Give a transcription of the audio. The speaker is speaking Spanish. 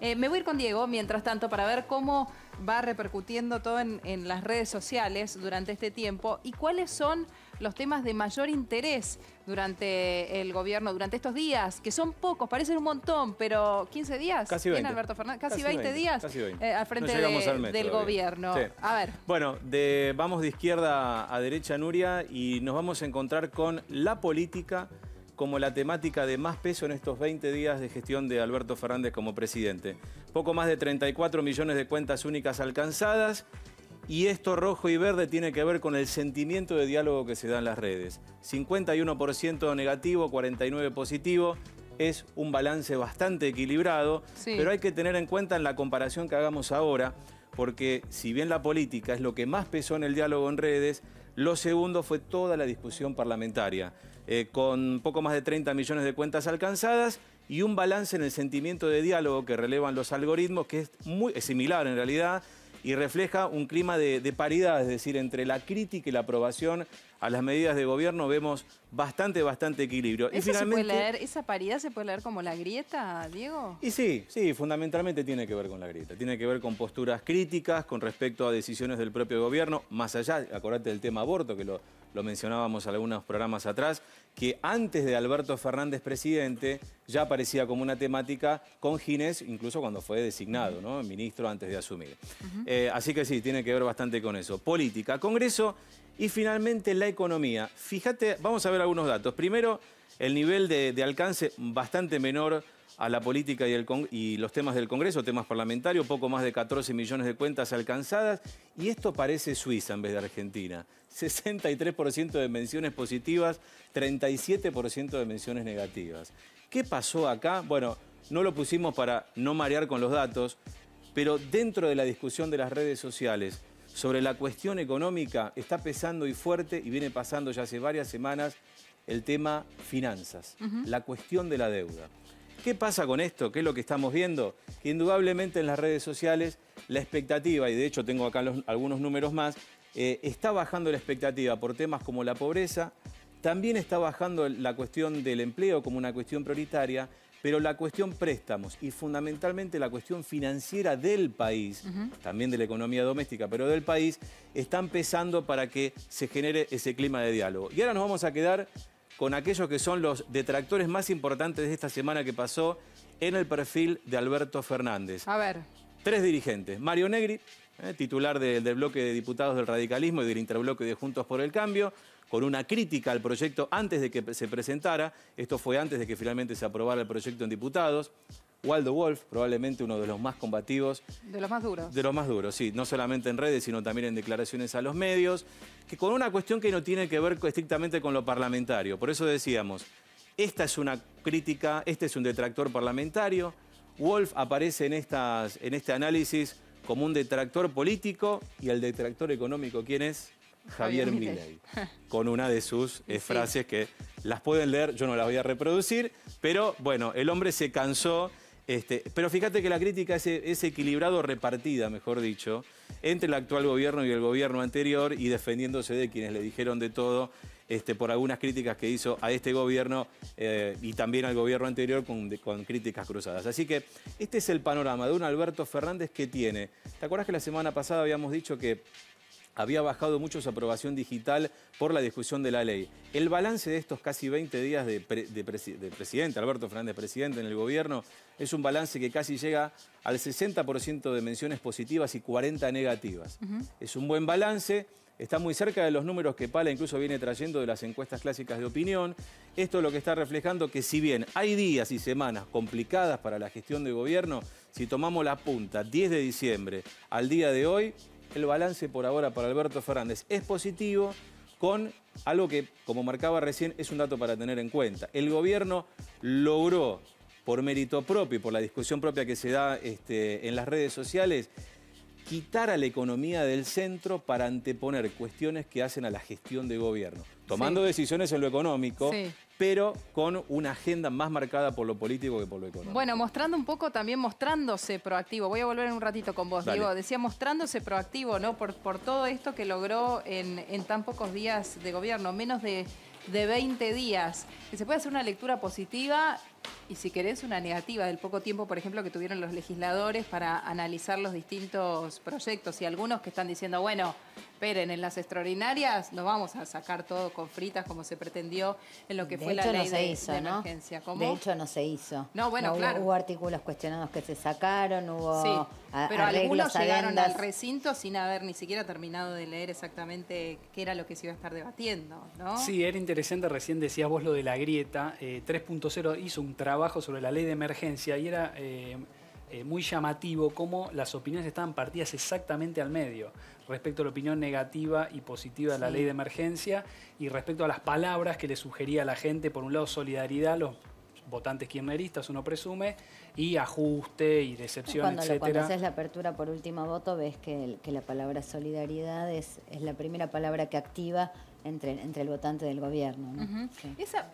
Eh, me voy a ir con Diego, mientras tanto, para ver cómo va repercutiendo todo en, las redes sociales durante este tiempo y cuáles son los temas de mayor interés durante el gobierno, durante estos días, que son pocos, parecen un montón, pero 15 días. Casi 20. Alberto Fernández? Casi, 20, días eh, al frente del gobierno. A ver. Bueno, vamos de izquierda a derecha, Nuria, y nos vamos a encontrar con la política como la temática de más peso en estos 20 días de gestión de Alberto Fernández como presidente. Poco más de 34 millones de cuentas únicas alcanzadas y esto rojo y verde tiene que ver con el sentimiento de diálogo que se da en las redes. 51% negativo, 49% positivo. Es un balance bastante equilibrado, pero hay que tener en cuenta en la comparación que hagamos ahora, porque si bien la política es lo que más pesó en el diálogo en redes, lo segundo fue toda la discusión parlamentaria, eh, con poco más de 30 millones de cuentas alcanzadas y un balance en el sentimiento de diálogo que relevan los algoritmos, que es muy es similar en realidad y refleja un clima de, paridad, es decir, entre la crítica y la aprobación a las medidas de gobierno vemos bastante, bastante equilibrio. y finalmente, leer, ¿Esa paridad se puede leer como la grieta, Diego? Y sí, sí, fundamentalmente tiene que ver con la grieta. Tiene que ver con posturas críticas con respecto a decisiones del propio gobierno, más allá, acordate del tema aborto, que lo, lo mencionábamos algunos programas atrás, que antes de Alberto Fernández presidente ya aparecía como una temática con Ginés, incluso cuando fue designado ¿no? ministro antes de asumir. Eh, así que sí, tiene que ver bastante con eso. Política, Congreso y finalmente la economía. Fíjate, vamos a ver algunos datos. Primero, el nivel de alcance bastante menor a la política y, los temas del Congreso, temas parlamentarios, poco más de 14 millones de cuentas alcanzadas, y esto parece Suiza en vez de Argentina. 63% de menciones positivas, 37% de menciones negativas. ¿Qué pasó acá? Bueno, no lo pusimos para no marear con los datos, pero dentro de la discusión de las redes sociales sobre la cuestión económica está pesando y fuerte y viene pasando ya hace varias semanas el tema finanzas, la cuestión de la deuda. ¿Qué pasa con esto? ¿Qué es lo que estamos viendo? indudablemente en las redes sociales la expectativa, y de hecho tengo acá algunos números más, eh, está bajando la expectativa por temas como la pobreza, también está bajando la cuestión del empleo como una cuestión prioritaria, pero la cuestión préstamos y fundamentalmente la cuestión financiera del país, también de la economía doméstica, pero del país, están pesando para que se genere ese clima de diálogo. Y ahora nos vamos a quedar con aquellos que son los detractores más importantes de esta semana que pasó en el perfil de Alberto Fernández. A ver. Tres dirigentes. Mario Negri, eh, titular del bloque de diputados del radicalismo y del interbloque de Juntos por el Cambio, con una crítica al proyecto antes de que se presentara. Esto fue antes de que finalmente se aprobara el proyecto en diputados. Waldo Wolf, probablemente uno de los más combativos. De los más duros. De los más duros, sí. No solamente en redes, sino también en declaraciones a los medios, que con una cuestión que no tiene que ver estrictamente con lo parlamentario. Por eso decíamos, esta es una crítica, este es un detractor parlamentario. Wolf aparece en, estas, en este análisis como un detractor político y el detractor económico, ¿quién es? Javier, Milley. con una de sus eh, frases que las pueden leer, yo no las voy a reproducir, pero bueno, el hombre se cansó este, pero fíjate que la crítica es, equilibrada equilibrado, repartida, mejor dicho, entre el actual gobierno y el gobierno anterior y defendiéndose de quienes le dijeron de todo este, por algunas críticas que hizo a este gobierno eh, y también al gobierno anterior con, con, críticas cruzadas. Así que este es el panorama de un Alberto Fernández que tiene. ¿Te acuerdas que la semana pasada habíamos dicho que había bajado mucho su aprobación digital por la discusión de la ley. El balance de estos casi 20 días de, presidente, Alberto Fernández, presidente en el gobierno, es un balance que casi llega al 60% de menciones positivas y 40 negativas. Es un buen balance, está muy cerca de los números que Pala incluso viene trayendo de las encuestas clásicas de opinión. Esto es lo que está reflejando que si bien hay días y semanas complicadas para la gestión de gobierno, si tomamos la punta 10 de diciembre al día de hoy, el balance por ahora para Alberto Fernández es positivo con algo que, como marcaba recién, es un dato para tener en cuenta. El gobierno logró, por mérito propio y por la discusión propia que se da este, en las redes sociales, quitar a la economía del centro para anteponer cuestiones que hacen a la gestión de gobierno, tomando decisiones en lo económico, pero con una agenda más marcada por lo político que por lo económico. Bueno, mostrando un poco también, mostrándose proactivo. Voy a volver en un ratito con vos, Diego. Decía mostrándose proactivo, ¿no? Por, por todo esto que logró en, tan pocos días de gobierno, menos de de 20 días. Que se puede hacer una lectura positiva y si querés una negativa del poco tiempo, por ejemplo, que tuvieron los legisladores para analizar los distintos proyectos y algunos que están diciendo, bueno, esperen, en las extraordinarias no vamos a sacar todo con fritas como se pretendió en lo que fue la ley no se de, emergencia. ¿no? De hecho no se hizo. No, bueno, hubo, artículos cuestionados que se sacaron, hubo sí, pero algunos llegaron al recinto sin haber ni siquiera terminado de leer exactamente qué era lo que se iba a estar debatiendo, ¿no? Sí, era interesante, recién decías vos lo de la grieta, 3.0 eh, hizo un trabajo sobre la ley de emergencia y era eh, eh, muy llamativo cómo las opiniones estaban partidas exactamente al medio respecto a la opinión negativa y positiva de la ley de emergencia y respecto a las palabras que le sugería a la gente, por un lado solidaridad, los votantes kirchneristas, uno presume, y ajuste y decepción, cuando, Cuando haces la apertura por último voto, ves que, la palabra solidaridad es, es, la primera palabra que activa entre, entre el votante del gobierno. Esa